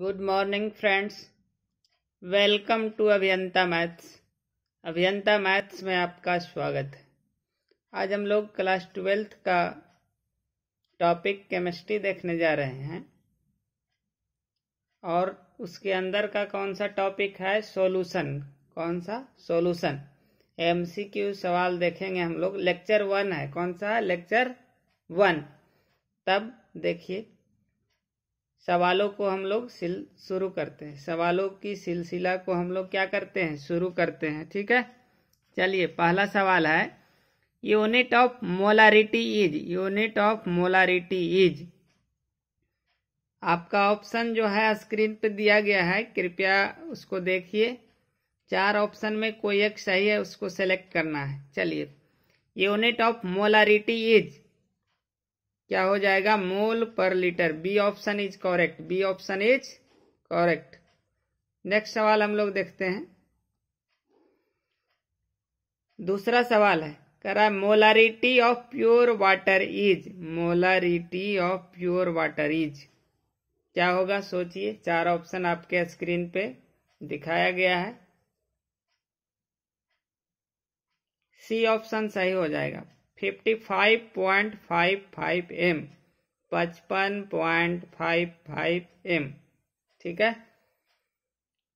good morning friends welcome to Abhiyanta maths Abhiyanta maths में आपका स्वागत है आज हम लोग क्लास ट्वेल्थ का टॉपिक केमिस्ट्री देखने जा रहे हैं और उसके अंदर का कौन सा टॉपिक है सॉल्यूशन कौन सा सॉल्यूशन एमसीक्यू सवाल देखेंगे हम लोग लेक्चर वन है कौन सा लेक्चर वन तब देखिए सवालों को हम लोग सिल शुरू करते हैं सवालों की सिलसिला को हम लोग क्या करते हैं शुरू करते हैं ठीक है चलिए पहला सवाल है unit of molarity is unit of molarity is आपका ऑप्शन जो है स्क्रीन पे दिया गया है कृपया उसको देखिए चार ऑप्शन में कोई एक सही है उसको सेलेक्ट करना है चलिए यूनिट ऑफ मोलारिटी इज क्या हो जाएगा मोल पर litre B option is correct B option is correct next सवाल हम लोग देखते हैं दूसरा सवाल है कह रहा है molarity of pure water is molarity of pure water is क्या होगा सोचिए चार ऑप्शन आपके स्क्रीन पे दिखाया गया है सी ऑप्शन सही हो जाएगा fifty five point five five M पचपन पॉइंट फाइव फाइव एम ठीक है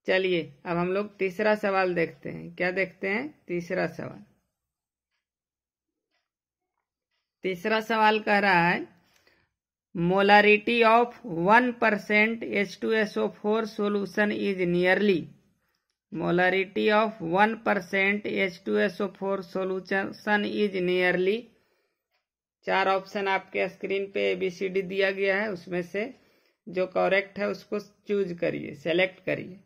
चलिए अब हम लोग तीसरा सवाल देखते हैं क्या देखते हैं तीसरा सवाल तीसरा सवाल कह रहा है molarity of one percent H two S O four solution is nearly of one percent H two S O four solution is nearly चार ऑप्शन आपके स्क्रीन पे एबीसीडी दिया गया है उसमें से जो करेक्ट है उसको चूज करिए सेलेक्ट करिए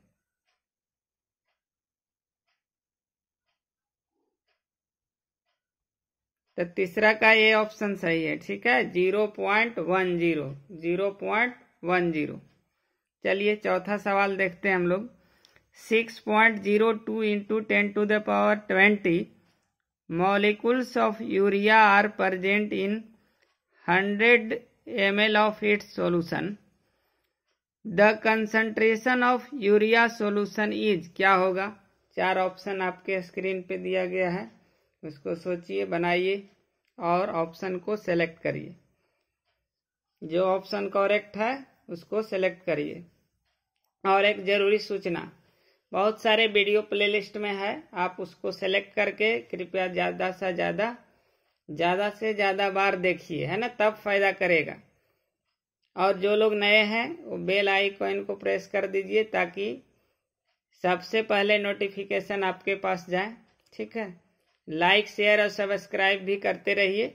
तो तीसरा का ये ऑप्शन सही है ठीक है zero point one zero zero point one zero चलिए चौथा सवाल देखते हैं हम लोग six point zero two into ten to the power twenty molecules of urea are present in hundred M L of it solution the concentration of urea solution is क्या होगा चार ऑप्शन आपके स्क्रीन पे दिया गया है उसको सोचिए बनाइए और ऑप्शन को सेलेक्ट करिए जो ऑप्शन करेक्ट है उसको सेलेक्ट करिए और एक जरूरी सूचना बहुत सारे वीडियो प्लेलिस्ट में है आप उसको सेलेक्ट करके कृपया ज़्यादा से ज़्यादा ज़्यादा से ज़्यादा बार देखिए है ना तब फायदा करेगा और जो लोग नए हैं वो बेल आइकॉन को प्रेस कर दीजिए ताकि सबसे पहले नोटिफिकेशन आपके पास जाए ठीक है लाइक शेयर और सब्सक्राइब भी करते रहिए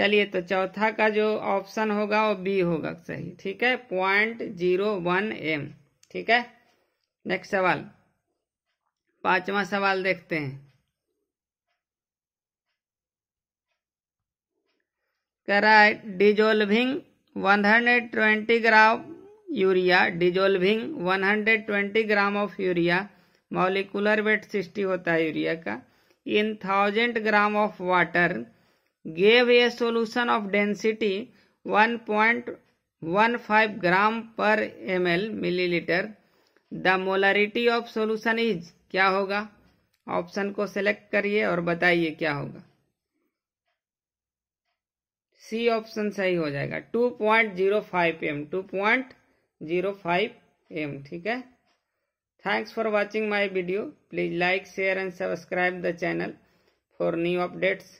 चलिए तो चौथा का जो ऑप्शन होगा वो बी होगा सही ठीक है पॉइंट जीरो वन एम ठीक है नेक्स्ट सवाल पांचवा सवाल देखते हैं करा dissolving 120 gram urea dissolving 120 gram of urea molecular weight सृष्टि होता है यूरिया का in thousand gram of water gave a solution of density 1.15 gram पर M L millilitre the molarity of solution is क्या होगा ऑप्शन को सिलेक्ट करिए और बताइए क्या होगा सी ऑप्शन सही हो जाएगा two point zero five M two point zero five M ठीक है thanks for watching my video please like share and subscribe the channel for new updates